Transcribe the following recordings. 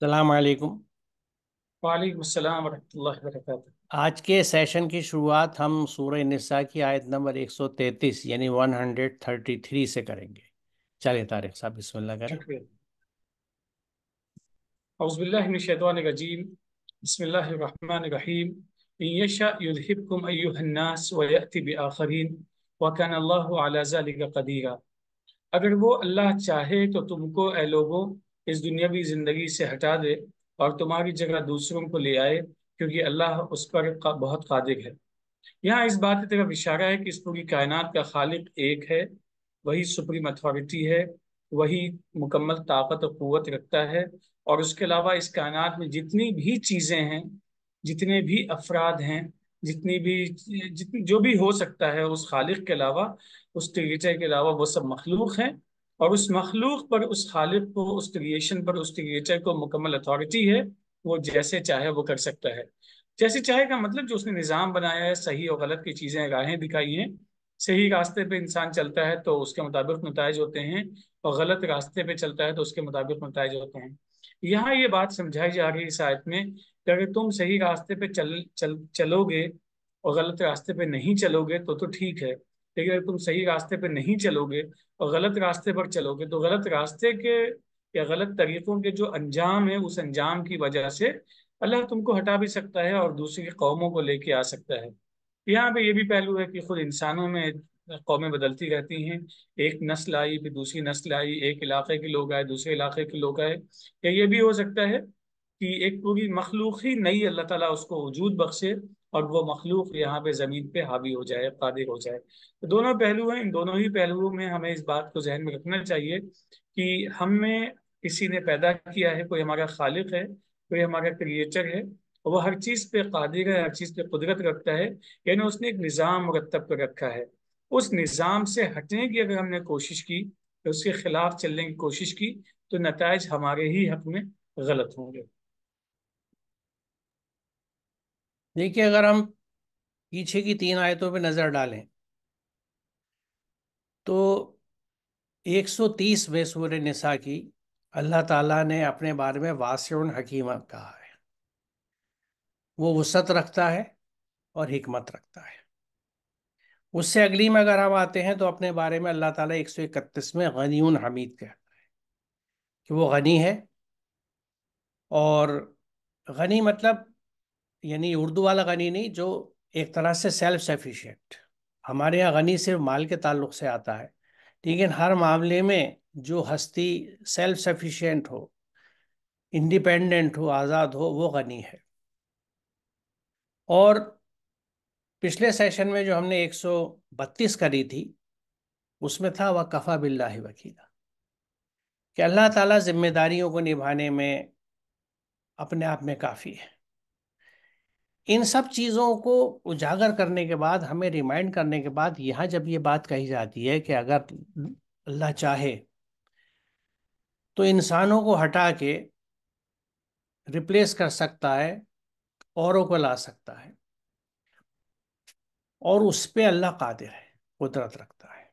सलामकुम वालेकुम वरहमल आज के सेशन की शुरुआत हम सूर्य निसा की आयत नंबर 133 यानी 133 से करेंगे चलिए तारिक साहब बिस्मिल्लाह करें रजीम रहीम इन यशा युद्धिबकुम अय्युहन्नास व याति बिआखरीन व कान अल्लाहु अला ज़ालिक कदीरा अगर वो अल्लाह चाहे तो तुमको ए लोगों इस दुनियावी ज़िंदगी से हटा दे और तुम्हारी जगह दूसरों को ले आए क्योंकि अल्लाह उस पर बहुत कादिर है यहाँ इस बात की तरफ इशारा है कि इस पूरी कायनात का खालिक एक है वही सुप्रीम अथॉरिटी है वही मुकम्मल ताकत और क़वत रखता है और उसके अलावा इस कायनात में जितनी भी चीज़ें हैं जितने भी अफराद हैं जितनी भी जितनी जो भी हो सकता है उस खालिक के अलावा उस क्रिएटर के अलावा वो सब मखलूक हैं और उस मखलूक पर उस खालिक को उस क्रिएशन पर उस क्रिएटर को मुकम्मल अथॉरिटी है वो जैसे चाहे वो कर सकता है जैसे चाहे का मतलब जो उसने निज़ाम बनाया है सही और गलत की चीज़ें राहें दिखाई हैं सही रास्ते पे इंसान चलता है तो उसके मुताबिक नतज होते हैं और गलत रास्ते पे चलता है तो उसके मुताबिक नतज होते हैं यहाँ ये बात समझाई जा रही है इस आयत में कि अगर तुम सही रास्ते पे चल चल चलोगे और गलत रास्ते पे नहीं चलोगे तो तो ठीक है लेकिन अगर तुम सही रास्ते पर नहीं चलोगे और गलत रास्ते पर चलोगे तो गलत रास्ते के या गलत तरीकों के जो अंजाम है उस अंजाम की वजह से अल्लाह तुमको हटा भी सकता है और दूसरी कौमों को लेके आ सकता है यहाँ पे ये भी पहलू है कि खुद इंसानों में कौमें बदलती रहती हैं एक नस्ल आई फिर दूसरी नस्ल आई एक इलाके के लोग आए दूसरे इलाके के लोग आए या ये भी हो सकता है कि एक पूरी मखलूक ही नई अल्लाह ताला उसको वजूद बख्शे और वो मखलूक यहाँ पे ज़मीन पे हावी हो जाए कादिर हो जाए तो दोनों पहलू हैं इन दोनों ही पहलुओं में हमें इस बात को जहन में रखना चाहिए कि हमें किसी ने पैदा किया है कोई हमारा खालिक है कोई हमारा क्रिएटर है और वो हर चीज़ पे कादिर है हर चीज़ पे कुदरत रखता है यानी उसने एक निज़ाम मरतब कर रखा है उस निज़ाम से हटने की अगर हमने कोशिश की तो उसके खिलाफ चलने की कोशिश की तो नतज हमारे ही हक में गलत होंगे देखिए अगर हम पीछे की तीन आयतों पर नज़र डालें तो 130 में सूर्य निसा की अल्लाह ताला ने अपने बारे में वासन हकीमा कहा है वो वसत रखता है और हमत रखता है उससे अगली में अगर हम आते हैं तो अपने बारे में अल्लाह ताला 131 में गनी हमीद कहता है कि वो गनी है और गनी मतलब यानी उर्दू वाला गनी नहीं जो एक तरह से सेल्फ सफिशेंट हमारे यहाँ गनी सिर्फ माल के ताल्लुक से आता है लेकिन हर मामले में जो हस्ती सेल्फ सफिशेंट हो इंडिपेंडेंट हो आज़ाद हो वो गनी है और पिछले सेशन में जो हमने 132 करी थी उसमें था वह कफ़ा बिल्ला वकीला कि अल्लाह ताला जिम्मेदारियों को निभाने में अपने आप में काफ़ी है इन सब चीज़ों को उजागर करने के बाद हमें रिमाइंड करने के बाद यहाँ जब ये बात कही जाती है कि अगर अल्लाह चाहे तो इंसानों को हटा के रिप्लेस कर सकता है औरों को ला सकता है और उस पर अल्लाह कादिर है कुदरत रखता है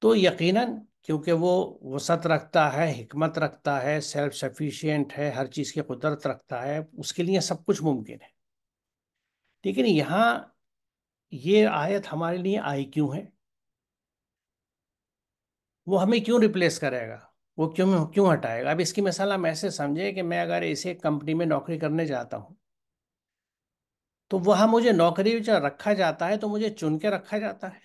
तो यकीनन क्योंकि वो वसत रखता है हमत रखता है सेल्फ सफिशेंट है हर चीज़ की कुदरत रखता है उसके लिए सब कुछ मुमकिन है लेकिन यहाँ ये आयत हमारे लिए आई क्यों है वो हमें क्यों रिप्लेस करेगा वो क्यों क्यों हटाएगा अब इसकी मिसाल हम ऐसे समझें कि मैं अगर इसे कंपनी में नौकरी करने जाता हूँ तो वहाँ मुझे नौकरी रखा जाता है तो मुझे चुन के रखा जाता है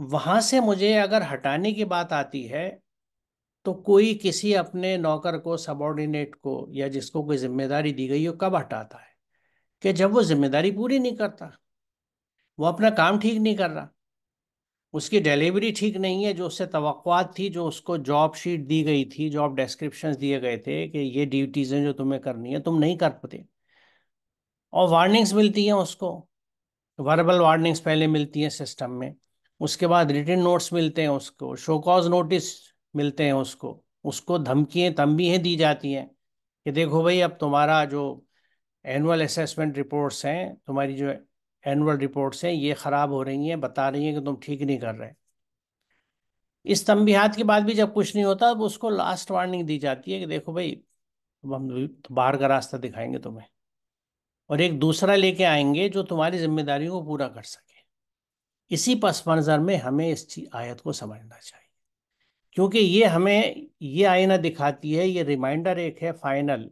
वहां से मुझे अगर हटाने की बात आती है तो कोई किसी अपने नौकर को सबॉर्डिनेट को या जिसको कोई जिम्मेदारी दी गई हो कब हटाता है कि जब वो जिम्मेदारी पूरी नहीं करता वो अपना काम ठीक नहीं कर रहा उसकी डिलीवरी ठीक नहीं है जो उससे तो थी जो उसको जॉब शीट दी गई थी जॉब डिस्क्रिप्शन दिए गए थे कि ये ड्यूटीज़ हैं जो तुम्हें करनी है तुम नहीं कर पाते और वार्निंग्स मिलती हैं उसको वर्बल वार्निंग्स पहले मिलती हैं सिस्टम में उसके बाद रिटर्न नोट्स मिलते हैं उसको शोकॉज नोटिस मिलते हैं उसको उसको धमकियाँ तंबीहें दी जाती हैं कि देखो भाई अब तुम्हारा जो एनुअल असेसमेंट रिपोर्ट्स हैं तुम्हारी जो एनुअल रिपोर्ट्स हैं ये ख़राब हो रही हैं बता रही हैं कि तुम ठीक नहीं कर रहे इस तंबीहात के बाद भी जब कुछ नहीं होता अब उसको लास्ट वार्निंग दी जाती है कि देखो भाई अब हम बाहर का रास्ता दिखाएंगे तुम्हें और एक दूसरा लेके आएंगे जो तुम्हारी जिम्मेदारियों को पूरा कर सके इसी पस मंज़र में हमें इस आयत को समझना चाहिए क्योंकि ये हमें ये आईना दिखाती है ये रिमाइंडर एक है फाइनल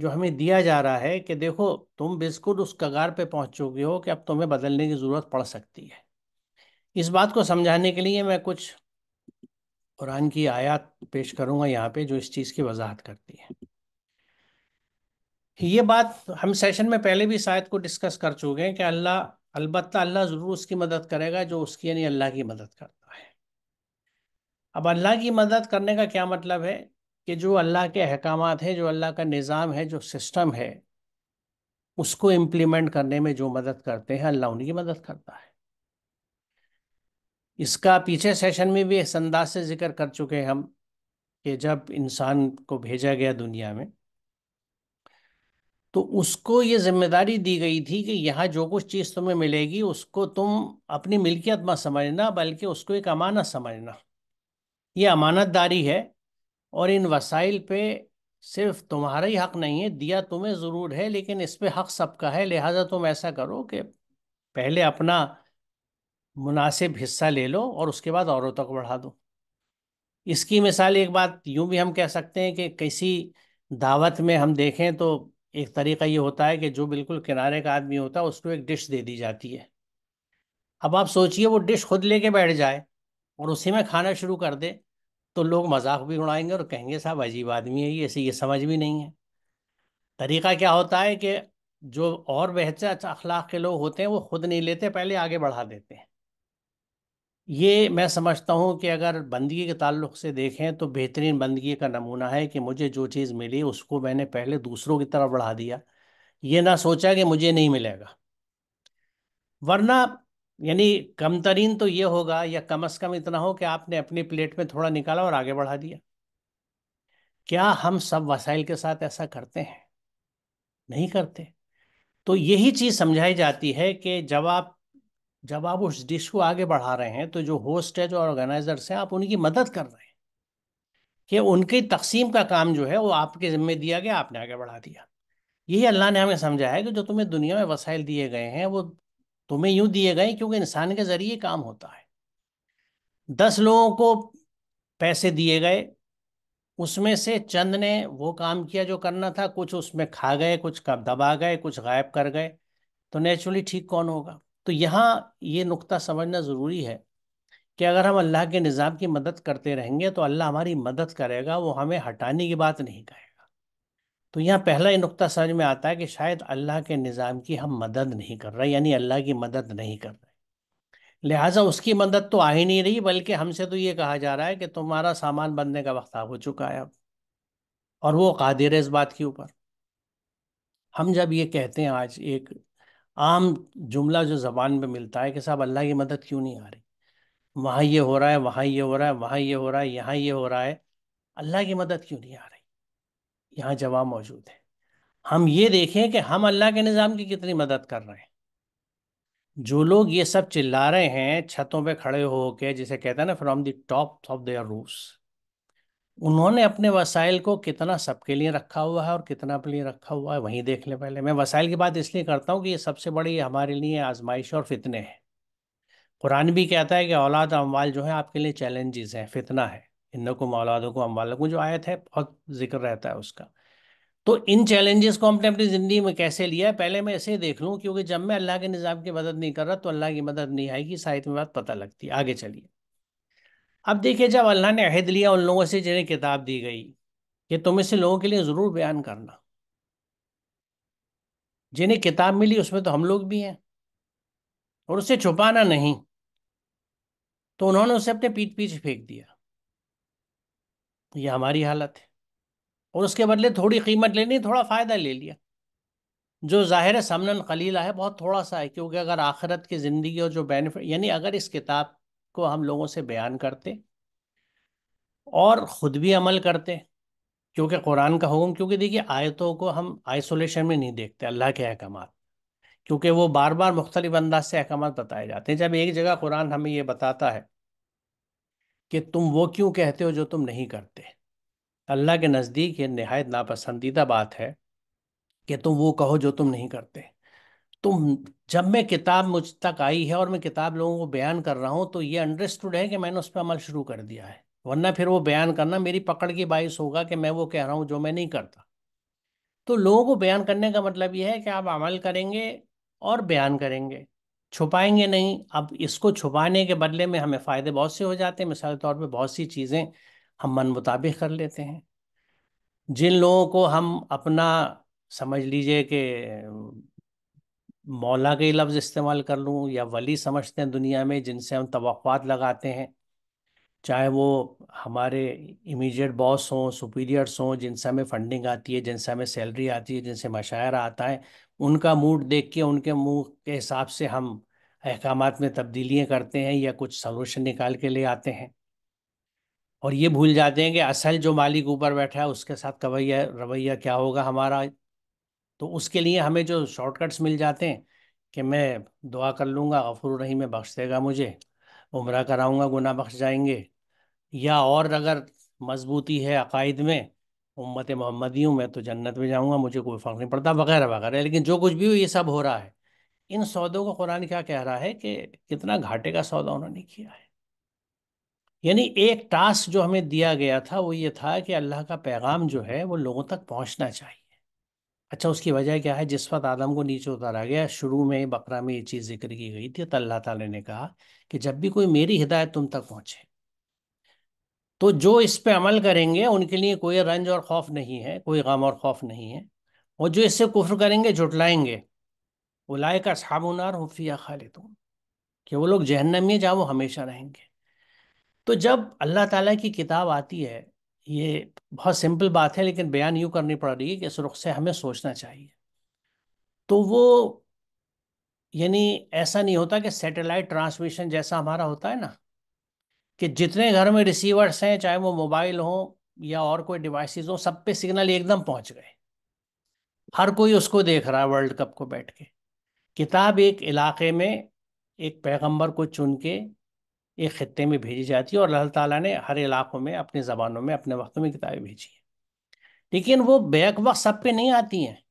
जो हमें दिया जा रहा है कि देखो तुम बिल्कुल उस कगार पे पहुंच चुके हो कि अब तुम्हें बदलने की ज़रूरत पड़ सकती है इस बात को समझाने के लिए मैं कुछ कुरान की आयत पेश करूंगा यहाँ पे जो इस चीज़ की वजाहत करती है ये बात हम सेशन में पहले भी शायद को डिस्कस कर चुके हैं कि अल्लाह अलबत् अल्लाह ज़रूर उसकी मदद करेगा जो उसकी यानी अल्लाह की मदद करता है अब अल्लाह की मदद करने का क्या मतलब है कि जो अल्लाह के अहकाम हैं जो अल्लाह का निज़ाम है जो सिस्टम है उसको इम्प्लीमेंट करने में जो मदद करते हैं अल्लाह उनकी मदद करता है इसका पीछे सेशन में भी इस अंदाज से जिक्र कर चुके हैं हम कि जब इंसान को भेजा गया दुनिया में तो उसको ये जिम्मेदारी दी गई थी कि यहाँ जो कुछ चीज़ तुम्हें मिलेगी उसको तुम अपनी मिल्कियत मत समझना बल्कि उसको एक अमानत समझना ये अमानतदारी है और इन वसाइल पे सिर्फ तुम्हारा ही हक नहीं है दिया तुम्हें ज़रूर है लेकिन इस पे हक सबका है लिहाजा तुम ऐसा करो कि पहले अपना मुनासिब हिस्सा ले लो और उसके बाद औरों तक बढ़ा दो इसकी मिसाल एक बात यूँ भी हम कह सकते हैं कि किसी दावत में हम देखें तो एक तरीका ये होता है कि जो बिल्कुल किनारे का आदमी होता है उसको एक डिश दे दी जाती है अब आप सोचिए वो डिश खुद लेके बैठ जाए और उसी में खाना शुरू कर दे तो लोग मजाक भी उड़ाएंगे और कहेंगे साहब अजीब आदमी है ये ऐसे ये समझ भी नहीं है तरीका क्या होता है कि जो और बेहतर अखलाक के लोग होते हैं वो खुद नहीं लेते पहले आगे बढ़ा देते हैं ये मैं समझता हूँ कि अगर बंदगी के ताल्लुक से देखें तो बेहतरीन बंदगी का नमूना है कि मुझे जो चीज़ मिली उसको मैंने पहले दूसरों की तरफ बढ़ा दिया ये ना सोचा कि मुझे नहीं मिलेगा वरना यानी कम तरीन तो ये होगा या कम अज़ कम इतना हो कि आपने अपनी प्लेट में थोड़ा निकाला और आगे बढ़ा दिया क्या हम सब वसाइल के साथ ऐसा करते हैं नहीं करते तो यही चीज़ समझाई जाती है कि जब आप जब आप उस डिश को आगे बढ़ा रहे हैं तो जो होस्ट है जो ऑर्गेनाइजर्स हैं आप उनकी मदद कर रहे हैं कि उनकी तकसीम का काम जो है वो आपके ज़िम्मे दिया गया आपने आगे बढ़ा दिया यही अल्लाह ने हमें समझा है कि जो तुम्हें दुनिया में वसाइल दिए गए हैं वो तुम्हें यूँ दिए गए क्योंकि इंसान के ज़रिए काम होता है दस लोगों को पैसे दिए गए उसमें से चंद ने वो काम किया जो करना था कुछ उसमें खा गए कुछ दबा गए कुछ गायब कर गए तो नेचुरली ठीक कौन होगा तो यहाँ ये नुकता समझना ज़रूरी है कि अगर हम अल्लाह के निज़ाम की मदद करते रहेंगे तो अल्लाह हमारी मदद करेगा वो हमें हटाने की बात नहीं कहेगा तो यहाँ पहला ये नुकता समझ में आता है कि शायद अल्लाह के निज़ाम की हम मदद नहीं कर रहे यानी अल्लाह की मदद नहीं कर रहे लिहाजा उसकी मदद तो आ ही नहीं रही बल्कि हमसे तो ये कहा जा रहा है कि तुम्हारा सामान बनने का वक्त हो चुका है अब और वो कादिर है इस बात के ऊपर हम जब ये कहते हैं आज एक आम जुमला जो ज़बान में मिलता है कि साहब अल्लाह की मदद क्यों नहीं आ रही वहाँ ये हो रहा है वहाँ ये हो रहा है वहाँ ये हो रहा है यहाँ ये हो रहा है अल्लाह की मदद क्यों नहीं आ रही यहाँ जवाब मौजूद है हम ये देखें कि हम अल्लाह के निज़ाम की कितनी मदद कर रहे हैं जो लोग ये सब चिल्ला रहे हैं छतों पे खड़े होके जिसे कहते हैं ना from the top of their roofs उन्होंने अपने वसाइल को कितना सबके लिए रखा हुआ है और कितना अपने लिए रखा हुआ है वहीं देख लें पहले मैं वसाइल की बात इसलिए करता हूँ कि ये सबसे बड़ी हमारे लिए आजमाइश और फितने हैं कुरान भी कहता है कि औलाद अमवाल जो है आपके लिए चैलेंजेस हैं फितना है इन्नकुम औलादों अमवाल को जो आयत है बहुत जिक्र रहता है उसका तो इन चैलेंजेस को हमने अपनी ज़िंदगी में कैसे लिया है पहले मैं इसे देख लूँ क्योंकि जब मैं अल्लाह के निज़ाम की मदद नहीं कर रहा तो अल्लाह की मदद नहीं आएगी साहित्य में बात पता लगती है आगे चलिए अब देखिए जब अल्लाह ने अहद लिया उन लोगों से जिन्हें किताब दी गई कि तुम इसे लोगों के लिए ज़रूर बयान करना जिन्हें किताब मिली उसमें तो हम लोग भी हैं और उसे छुपाना नहीं तो उन्होंने उसे अपने पीठ पीछे फेंक दिया यह हमारी हालत है और उसके बदले थोड़ी कीमत लेनी थोड़ा फ़ायदा ले लिया जो ज़ाहिर समन कलीला है बहुत थोड़ा सा है क्योंकि अगर आखिरत की ज़िंदगी और जो बेनिफिट यानी अगर इस किताब को हम लोगों से बयान करते और ख़ुद भी अमल करते क्योंकि कुरान का हुक्म क्योंकि देखिए आयतों को हम आइसोलेशन में नहीं देखते अल्लाह के अहकाम क्योंकि वो बार बार मुख्तलिफ अंदाज से अहकाम बताए जाते हैं जब एक जगह कुरान हमें ये बताता है कि तुम वो क्यों कहते हो जो तुम नहीं करते अल्लाह के नज़दीक ये नहायत नापसंदीदा बात है कि तुम वो कहो जो तुम नहीं करते तो जब मैं किताब मुझ तक आई है और मैं किताब लोगों को बयान कर रहा हूँ तो ये अंडरस्टूड है कि मैंने उस पर अमल शुरू कर दिया है वरना फिर वो बयान करना मेरी पकड़ की बायस होगा कि मैं वो कह रहा हूँ जो मैं नहीं करता तो लोगों को बयान करने का मतलब यह है कि आप अमल करेंगे और बयान करेंगे छुपाएंगे नहीं अब इसको छुपाने के बदले में हमें फ़ायदे बहुत से हो जाते हैं मिसाल के तौर पर बहुत सी चीज़ें हम मन मुताबिक कर लेते हैं जिन लोगों को हम अपना समझ लीजिए कि मौला के लफ्ज़ इस्तेमाल कर लूँ या वली समझते हैं दुनिया में जिनसे हम तोक़ात लगाते हैं चाहे वो हमारे इमीडिएट बॉस हों सुपीरियर्स हों जिनसे हमें फंडिंग आती है जिनसे हमें सैलरी आती है जिनसे मशायरा आता है उनका मूड देख के उनके मुँह के हिसाब से हम अहकाम में तब्दीलियाँ करते हैं या कुछ सोलूशन निकाल के ले आते हैं और ये भूल जाते हैं कि असल जो मालिक ऊपर बैठा है उसके साथ कवैया रवैया क्या होगा हमारा तो उसके लिए हमें जो शॉर्टकट्स मिल जाते हैं कि मैं दुआ कर लूँगा गफुर रही में बख्श देगा मुझे उम्र कराऊँगा गुना बख्श जाएंगे या और अगर मजबूती है अकायद में उम्मत मोहम्मदी हूँ मैं तो जन्नत में जाऊँगा मुझे कोई फ़र्क नहीं पड़ता वगैरह वगैरह लेकिन जो कुछ भी हो ये सब हो रहा है इन सौदों को कुरान क्या कह रहा है कि कितना घाटे का सौदा उन्होंने किया है यानी एक टास्क जो हमें दिया गया था वो ये था कि अल्लाह का पैगाम जो है वो लोगों तक पहुँचना चाहिए अच्छा, उसकी वजह क्या है? जिस वक़्त आदम को नीचे उतारा गया, शुरू में बकरा में ये चीज़ ज़िक्र की गई थी, तो अल्लाह ताला ने कहा कि जब भी कोई मेरी हिदायत तुम तक पहुँचे तो जो इस पे अमल करेंगे उनके लिए कोई रंज और खौफ नहीं है, कोई गम और खौफ नहीं है और जो इससे कुफ़्र करेंगे, झुटलाएँगे, उलाइक का साबुनार हुम खाले तुम कि वो लोग जहन्नम में जहाँ वो हमेशा रहेंगे। तो जब अल्लाह ताला की किताब आती है ये बहुत सिंपल बात है लेकिन बयान यूँ करनी पड़ रही है कि इस रुख से हमें सोचना चाहिए तो वो यानी ऐसा नहीं होता कि सैटेलाइट ट्रांसमिशन जैसा हमारा होता है ना कि जितने घर में रिसीवर्स हैं चाहे वो मोबाइल हो या और कोई डिवाइसेस हो सब पे सिग्नल एकदम पहुंच गए हर कोई उसको देख रहा है वर्ल्ड कप को बैठ के किताब एक इलाके में एक पैगंबर को चुन के एक ख़त्े में भेजी जाती है और अल्लाह ताला ने हर इलाक़ों में अपने ज़बानों में अपने वक्तों में किताबें भेजी हैं लेकिन वो बैक वक्त सब पे नहीं आती हैं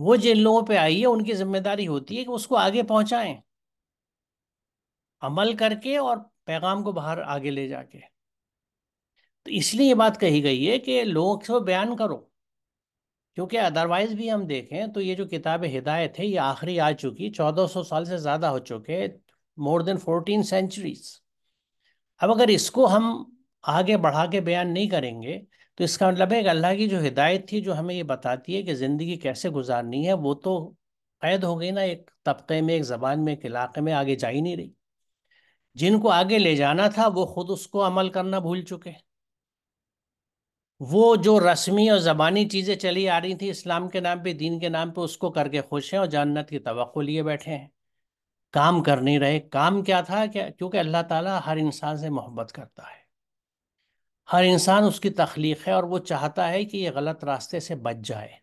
वो जिन लोगों पे आई है उनकी जिम्मेदारी होती है कि उसको आगे पहुँचाएँ अमल करके और पैगाम को बाहर आगे ले जाके तो इसलिए ये बात कही गई है कि लोगों को बयान करो क्योंकि अदरवाइज भी हम देखें तो ये जो किताब हिदायत है ये आखिरी आ चुकी चौदह सौ साल से ज़्यादा हो चुके मोर देन फोर्टीन सेंचुरीज अब अगर इसको हम आगे बढ़ा के बयान नहीं करेंगे तो इसका मतलब है कि अल्लाह की जो हिदायत थी जो हमें ये बताती है कि ज़िंदगी कैसे गुजारनी है वो तो कैद हो गई ना एक तबके में एक ज़बान में एक इलाके में आगे जा ही नहीं रही जिनको आगे ले जाना था वो खुद उसको अमल करना भूल चुके वो जो रस्मी और ज़बानी चीज़ें चली आ रही थी इस्लाम के नाम पे दीन के नाम पे उसको करके खुश हैं और जन्नत की तो लिए बैठे हैं काम कर नहीं रहे काम क्या था क्या क्योंकि अल्लाह ताला हर इंसान से मोहब्बत करता है हर इंसान उसकी तख्लीक है और वो चाहता है कि ये गलत रास्ते से बच जाए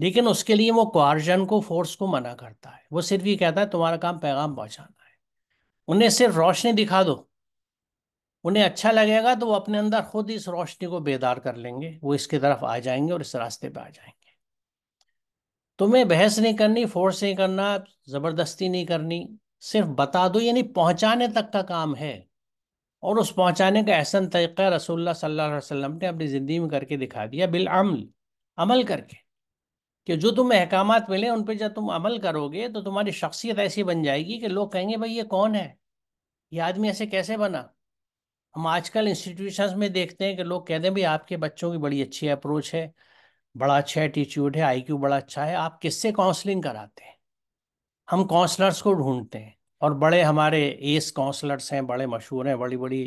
लेकिन उसके लिए वो क्वारजन को फोर्स को मना करता है वो सिर्फ ये कहता है तुम्हारा काम पैगाम पहुँचाना है उन्हें सिर्फ रोशनी दिखा दो उन्हें अच्छा लगेगा तो वो अपने अंदर खुद इस रोशनी को बेदार कर लेंगे वो इसकी तरफ आ जाएंगे और इस रास्ते पर आ जाएंगे तुम्हें बहस नहीं करनी फोर्स नहीं करना जबरदस्ती नहीं करनी सिर्फ बता दो यानी पहुंचाने तक का काम है और उस पहुंचाने का एहसन तरीका रसोल्ला सल्लल्लाहु अलैहि वसल्लम ने अपनी ज़िंदगी में करके दिखा दिया बिल अमल अमल करके कि जो तुम्हें अहकाम मिले उन पर जब तुम अमल करोगे तो तुम्हारी शख्सियत ऐसी बन जाएगी कि लोग कहेंगे भाई ये कौन है ये आदमी ऐसे कैसे बना हम आजकल इंस्टीट्यूशंस में देखते हैं कि लोग कहते हैं भाई आपके बच्चों की बड़ी अच्छी अप्रोच है बड़ा अच्छा एटीट्यूड है आईक्यू बड़ा अच्छा है आप किससे काउंसलिंग कराते हैं हम काउंसलर्स को ढूंढते हैं और बड़े हमारे एस काउंसलर्स हैं बड़े मशहूर हैं बड़ी बड़ी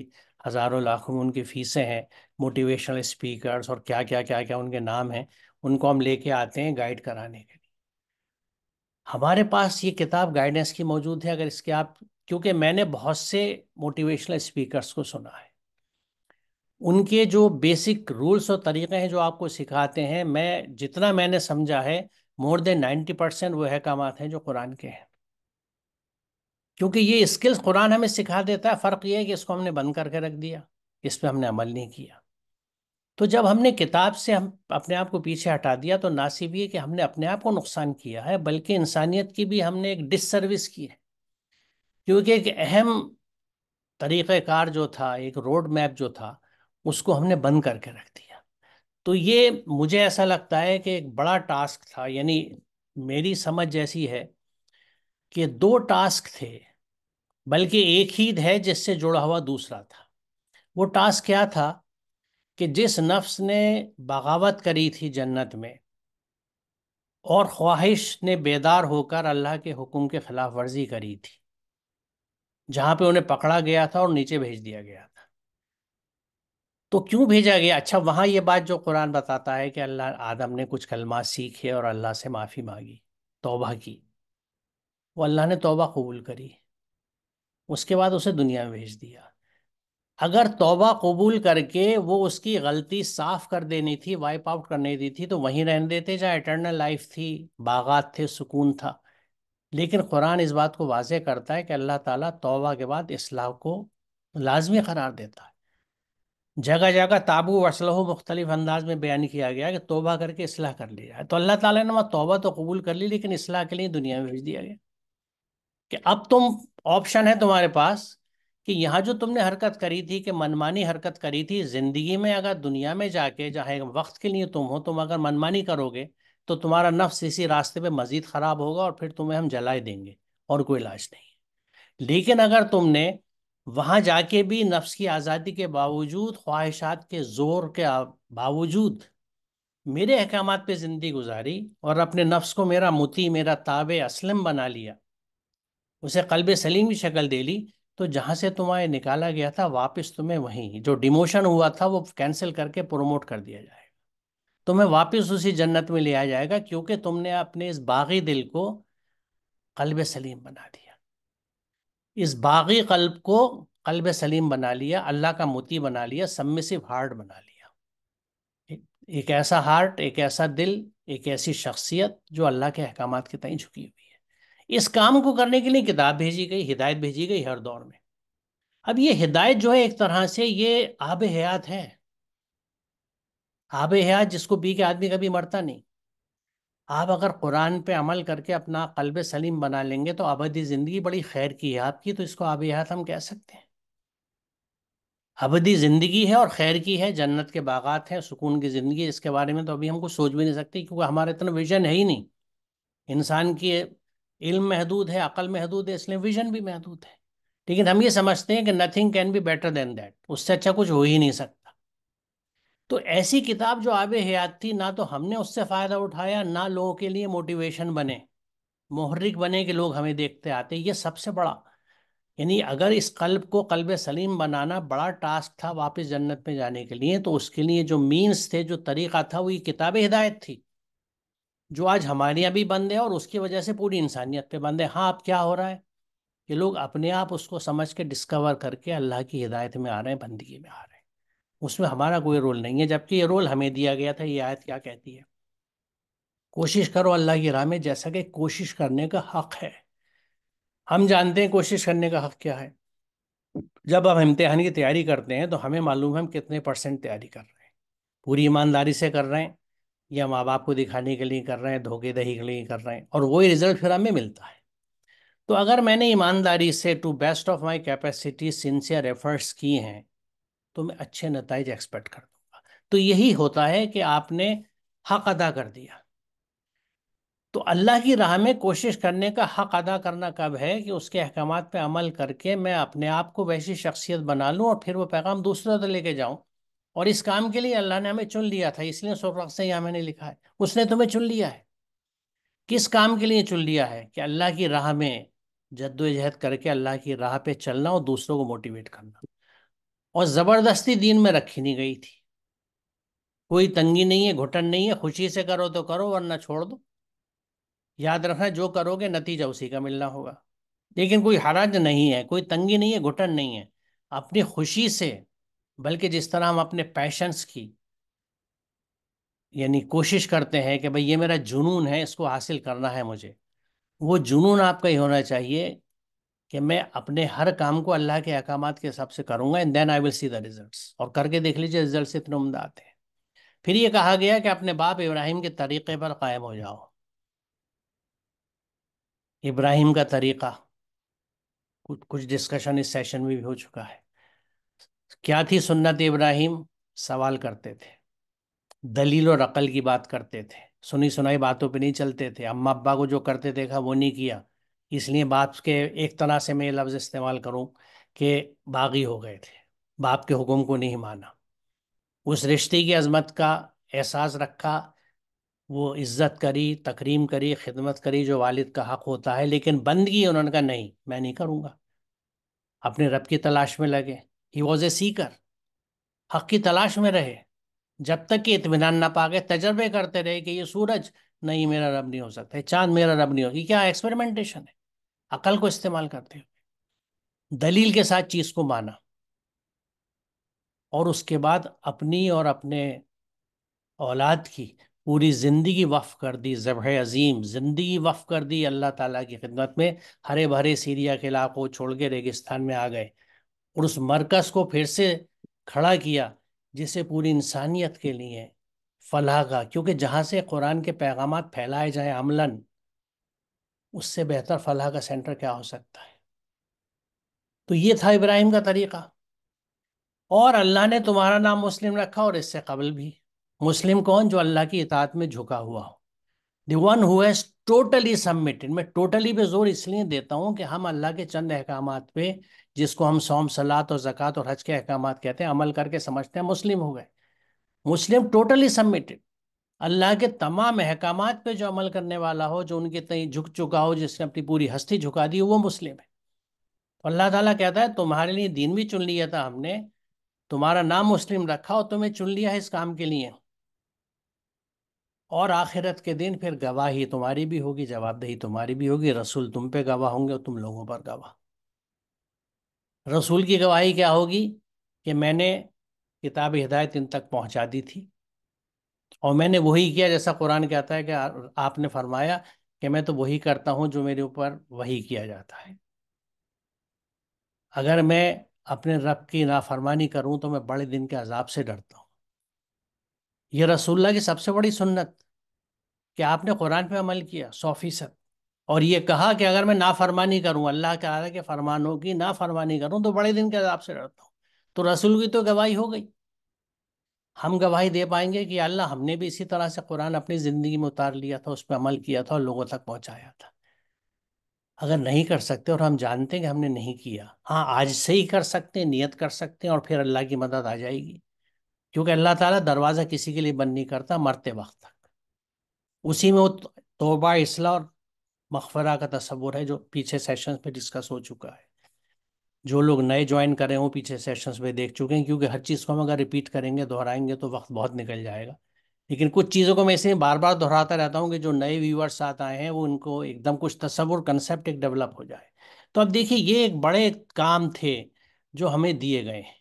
हज़ारों लाखों में उनकी फ़ीसें हैं मोटिवेशनल स्पीकर्स और क्या क्या क्या क्या उनके नाम हैं उनको हम लेके आते हैं गाइड कराने के लिए हमारे पास ये किताब गाइडेंस की मौजूद है अगर इसके आप क्योंकि मैंने बहुत से मोटिवेशनल स्पीकर्स को सुना है उनके जो बेसिक रूल्स और तरीक़े हैं जो आपको सिखाते हैं मैं जितना मैंने समझा है मोर देन नाइन्टी परसेंट वो अहकाम हैं जो कुरान के हैं क्योंकि ये स्किल्स कुरान हमें सिखा देता है फ़र्क ये है कि इसको हमने बंद करके रख दिया इस पर हमने अमल नहीं किया तो जब हमने किताब से हम अपने आप को पीछे हटा दिया तो ना सिर्फ ये कि हमने अपने आप को नुकसान किया है बल्कि इंसानियत की भी हमने एक डिससर्विस की है क्योंकि एक अहम तरीक़ार जो था एक रोड मैप जो था उसको हमने बंद करके रख दिया तो ये मुझे ऐसा लगता है कि एक बड़ा टास्क था यानी मेरी समझ जैसी है कि दो टास्क थे बल्कि एक ही है जिससे जुड़ा हुआ दूसरा था वो टास्क क्या था कि जिस नफ्स ने बगावत करी थी जन्नत में और ख्वाहिश ने बेदार होकर अल्लाह के हुक्म के ख़िलाफ़ वर्जी करी थी जहाँ पे उन्हें पकड़ा गया था और नीचे भेज दिया गया तो क्यों भेजा गया अच्छा वहाँ ये बात जो कुरान बताता है कि अल्लाह आदम ने कुछ कलमा सीखे और अल्लाह से माफ़ी मांगी तोबा की वो अल्लाह ने तोबा कबूल करी उसके बाद उसे दुनिया में भेज दिया अगर तोबा कबूल करके वो उसकी गलती साफ कर देनी थी वाइप आउट करने दी थी तो वहीं रहने देते जहाँ इटर्नल लाइफ थी बागात थे सुकून था लेकिन कुरान इस बात को वाजह करता है कि अल्लाह ताला तौबा के बाद इस्लाह को लाजमी करार देता है जगह जगह ताबू व असलहों मुख्तलिफ अंदाज में बयान किया गया कि तोबा करके असलाह कर लिया जाए तो अल्लाह ताला ने वहाँ तोबा तो कबूल कर ली लेकिन असलाह के लिए दुनिया में भेज दिया गया कि अब तुम ऑप्शन है तुम्हारे पास कि यहाँ जो तुमने हरकत करी थी कि मनमानी हरकत करी थी ज़िंदगी में अगर दुनिया में जाके चाहे वक्त के लिए तुम हो तुम अगर मनमानी करोगे तो तुम्हारा नफ्स इसी रास्ते पर मज़ीद ख़राब होगा और फिर तुम्हें हम जलाए देंगे और कोई इलाज नहीं लेकिन अगर तुमने वहां जाके भी नफ्स की आज़ादी के बावजूद ख्वाहिशात के ज़ोर के बावजूद मेरे अहकाम पे ज़िंदगी गुजारी और अपने नफ्स को मेरा मुती मेरा ताब असलम बना लिया उसे कल्ब सलीम की शक्ल दे ली तो जहाँ से तुम्हारे निकाला गया था वापस तुम्हें वहीं जो डिमोशन हुआ था वो कैंसिल करके प्रोमोट कर दिया जाएगा तुम्हें वापस उसी जन्नत में लिया जाएगा क्योंकि तुमने अपने इस बागी दिल को कल्ब सलीम बना दिया इस बागी कल्ब को कल्ब सलीम बना लिया अल्लाह का मोती बना लिया सबमिसिव हार्ट बना लिया एक, ऐसा हार्ट एक ऐसा दिल एक ऐसी शख्सियत जो अल्लाह के अहकाम के तय झुकी हुई है इस काम को करने के लिए किताब भेजी गई हिदायत भेजी गई हर दौर में अब ये हिदायत जो है एक तरह से ये आब हयात है आब हयात जिसको बी के आदमी कभी मरता नहीं आप अगर कुरान पे अमल करके अपना कल्ब सलीम बना लेंगे तो अबदी ज़िंदगी बड़ी खैर की है आपकी तो इसको आब हम कह सकते हैं अबदी ज़िंदगी है और खैर की है जन्नत के बागात हैं सुकून की ज़िंदगी इसके बारे में तो अभी हमको सोच भी नहीं सकते क्योंकि हमारा इतना विजन है ही नहीं इंसान की इल्म महदूद है अकल महदूद है इसलिए विजन भी महदूद है लेकिन हम ये समझते हैं कि nothing can be better than that उससे अच्छा कुछ हो ही नहीं सकता तो ऐसी किताब जो आब हयात थी ना तो हमने उससे फ़ायदा उठाया ना लोगों के लिए मोटिवेशन बने महर्रिक बने कि लोग हमें देखते आते ये सबसे बड़ा यानी अगर इस कल्ब को कल्ब सलीम बनाना बड़ा टास्क था वापस जन्नत में जाने के लिए तो उसके लिए जो मीन्स थे जो तरीक़ा था वो ये किताब हिदायत थी जो आज हमारे यहाँ भी बंद है और उसकी वजह से पूरी इंसानियत पे बंद है हाँ अब क्या हो रहा है कि लोग अपने आप उसको समझ के डिस्कवर करके अल्लाह की हिदायत में आ रहे हैं बंदगी में आ रहे हैं उसमें हमारा कोई रोल नहीं है जबकि ये रोल हमें दिया गया था ये आयत क्या कहती है कोशिश करो अल्लाह की राह में जैसा कि कोशिश करने का हक है हम जानते हैं कोशिश करने का हक क्या है जब हम इम्तहान की तैयारी करते हैं तो हमें मालूम है हम कितने परसेंट तैयारी कर रहे हैं पूरी ईमानदारी से कर रहे हैं या माँ बाप को दिखाने के लिए कर रहे हैं धोखेदही के लिए कर रहे हैं और वही रिजल्ट फिर हमें मिलता है तो अगर मैंने ईमानदारी से to best of my capacity sincere efforts की हैं तो मैं अच्छे नतज एक्सपेक्ट कर दूंगा तो यही होता है कि आपने हक अदा कर दिया तो अल्लाह की राह में कोशिश करने का हक अदा करना कब है कि उसके अहकाम पे अमल करके मैं अपने आप को वैसी शख्सियत बना लूँ और फिर वो पैगाम दूसरे तक लेके जाऊँ और इस काम के लिए अल्लाह ने हमें चुन लिया था इसलिए सुरख से यहाँ मैंने लिखा है उसने तुम्हें चुन लिया है किस काम के लिए चुन लिया है कि अल्लाह की राह में जद्दोजहद करके अल्लाह की राह पे चलना और दूसरों को मोटिवेट करना और ज़बरदस्ती दीन में रखी नहीं गई थी कोई तंगी नहीं है घुटन नहीं है खुशी से करो तो करो वरना छोड़ दो याद रखना जो करोगे नतीजा उसी का मिलना होगा लेकिन कोई हरज नहीं है कोई तंगी नहीं है घुटन नहीं है अपनी खुशी से बल्कि जिस तरह हम अपने पैशंस की यानी कोशिश करते हैं कि भाई ये मेरा जुनून है इसको हासिल करना है मुझे वो जुनून आपका ही होना चाहिए कि मैं अपने हर काम को अल्लाह के अहकाम के हिसाब से करूंगा and then I will see the result और करके देख लीजिए रिजल्ट इतने उमदा आते हैं फिर ये कहा गया कि अपने बाप इब्राहिम के तरीक़े पर कायम हो जाओ इब्राहिम का तरीक़ा कुछ कुछ डिस्कशन इस सेशन में भी हो चुका है क्या थी सुन्नत इब्राहिम सवाल करते थे दलील और अकल की बात करते थे सुनी सुनाई बातों पे नहीं चलते थे अम्मा अब्बा को जो करते देखा वो नहीं किया इसलिए बाप के एक तरह से मैं ये लफ्ज़ इस्तेमाल करूँ कि बागी हो गए थे बाप के हुक्म को नहीं माना उस रिश्ते की अजमत का एहसास रखा वो इज़्ज़त करी तकरीम करी खिदमत करी जो वालिद का हक़ होता है लेकिन बंदगी उन्होंने कहा नहीं मैं नहीं करूँगा अपने रब की तलाश में लगे ही वॉज ए सीकर हक़ की तलाश में रहे जब तक कि इतमान ना पा गए तजर्बे करते रहे कि ये सूरज नहीं मेरा रब नहीं हो सकता चांद मेरा रब नहीं होगी क्या एक्सपेरिमेंटेशन है अकल को इस्तेमाल करते हुए दलील के साथ चीज़ को माना और उसके बाद अपनी और अपने औलाद की पूरी ज़िंदगी वफ़ कर दी ज़बह अजीम ज़िंदगी वफ़ कर दी अल्लाह ताला की खिदमत में हरे भरे सीरिया के इलाकों छोड़ के रेगिस्तान में आ गए और उस मरकज़ को फिर से खड़ा किया जिसे पूरी इंसानियत के लिए फलाह का क्योंकि जहाँ से कुरान के पैगाम फैलाए जाए अमलन उससे बेहतर फलाह का सेंटर क्या हो सकता है तो ये था इब्राहिम का तरीक़ा और अल्लाह ने तुम्हारा नाम मुस्लिम रखा और इससे कबल भी मुस्लिम कौन जो अल्लाह की इतात में झुका हुआ हो the one who totally submitted मैं टोटली पे जोर इसलिए देता हूँ कि हम अल्लाह के चंद अहकाम पे जिसको हम सोम सलात और जक़ात और हज के अहकाम कहते हैं अमल करके समझते हैं मुस्लिम हो गए मुस्लिम टोटली सबमिटेड अल्लाह के तमाम अहकाम पे जो अमल करने वाला हो जो उनके तई झुक चुका हो जिसने अपनी पूरी हस्ती झुका दी हो वो मुस्लिम है तो अल्लाह ताला कहता है तुम्हारे लिए दीन भी चुन लिया था हमने तुम्हारा नाम मुस्लिम रखा और तुम्हें चुन लिया है इस काम के लिए और आखिरत के दिन फिर गवाही तुम्हारी भी होगी जवाबदेही तुम्हारी भी होगी रसूल तुम पे गवाह होंगे और तुम लोगों पर गवाह रसूल की गवाही क्या होगी कि मैंने किताब हिदायत इन तक पहुँचा दी थी और मैंने वही किया जैसा कुरान कहता है कि आपने फरमाया कि मैं तो वही करता हूँ जो मेरे ऊपर वही किया जाता है अगर मैं अपने रब की नाफरमानी करूं तो मैं बड़े दिन के अजाब से डरता हूं यह रसुल्ला की सबसे बड़ी सुन्नत कि आपने कुरान पे अमल किया सौ फीसद और ये कहा कि अगर मैं नाफरमानी करूं अल्लाह के आला के फरमानों की नाफरमानी करूँ तो बड़े दिन के अजाब से डरता हूँ तो रसूल की तो गवाही हो गई हम गवाही दे पाएंगे कि अल्लाह हमने भी इसी तरह से कुरान अपनी ज़िंदगी में उतार लिया था उस पर अमल किया था और लोगों तक पहुंचाया था अगर नहीं कर सकते और हम जानते हैं कि हमने नहीं किया हाँ आज से ही कर सकते हैं नियत कर सकते हैं और फिर अल्लाह की मदद आ जाएगी क्योंकि अल्लाह ताला दरवाज़ा किसी के लिए बंद नहीं करता मरते वक्त तक उसी में वो तोबा इसला और मकफरा का तस्वुर है जो पीछे सेशन पर डिस्कस हो चुका है जो लोग नए ज्वाइन कर रहे हो पीछे सेशंस में देख चुके हैं क्योंकि हर चीज़ को हम अगर रिपीट करेंगे दोहराएंगे तो वक्त बहुत निकल जाएगा लेकिन कुछ चीज़ों को मैं ऐसे बार बार दोहराता रहता हूँ कि जो नए व्यूअर्स साथ आए हैं वो उनको एकदम कुछ तस्वुर कंसेप्ट एक डेवलप हो जाए तो अब देखिए ये एक बड़े काम थे जो हमें दिए गए हैं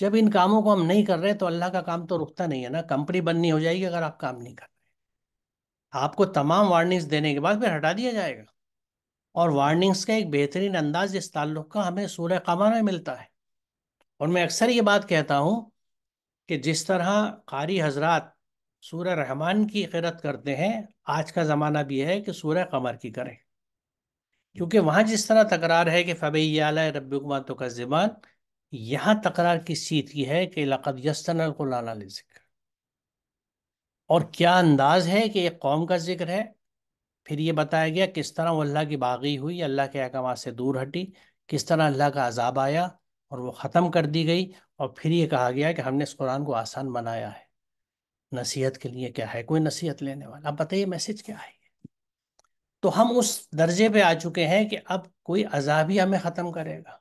जब इन कामों को हम नहीं कर रहे तो अल्लाह का काम तो रुकता नहीं है ना कंपनी बननी हो जाएगी अगर आप काम नहीं कर रहे आपको तमाम वार्निंग्स देने के बाद फिर हटा दिया जाएगा और वार्निंग्स का एक बेहतरीन अंदाज इस ताल्लुक का हमें सूर कमर में मिलता है और मैं अक्सर ये बात कहता हूँ कि जिस तरह कारी हजरात सूर रहमान की किरत करते हैं आज का ज़माना भी है कि सूर कमर की करें क्योंकि वहाँ जिस तरह तकरार है कि फ़बैल रबुकमा तो ज़बान यहाँ तकरार किस चीज़ की है कि लक़द यस्तन को लाना ले जिक्र और क्या अंदाज है कि एक कौम का जिक्र है फिर ये बताया गया किस तरह वो अल्लाह की बागी हुई अल्लाह के अहकाम से दूर हटी किस तरह अल्लाह का अजाब आया और वो ख़त्म कर दी गई और फिर ये कहा गया कि हमने इस कुरान को आसान बनाया है नसीहत के लिए क्या है कोई नसीहत लेने वाला अब बताइए मैसेज क्या है तो हम उस दर्जे पे आ चुके हैं कि अब कोई अजाब ही हमें ख़त्म करेगा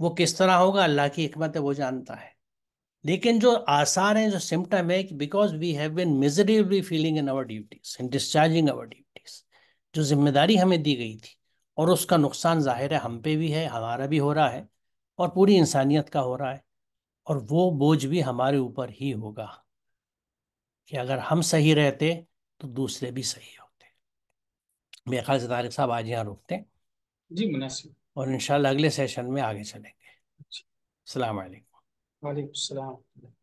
वो किस तरह होगा अल्लाह की हमत वो जानता है लेकिन जो आसार हैं जो सिम्टम है because we have been miserably feeling in our duties in discharging our duty जो जिम्मेदारी हमें दी गई थी और उसका नुकसान ज़ाहिर है हम पे भी है हमारा भी हो रहा है और पूरी इंसानियत का हो रहा है और वो बोझ भी हमारे ऊपर ही होगा कि अगर हम सही रहते तो दूसरे भी सही होते मेरे ख्याल से तारिक साहब आज यहाँ रुकते हैं जी मुनासिब और इंशाल्लाह अगले सेशन में आगे चलेंगे अच्छा। अलैक्म वालेकुम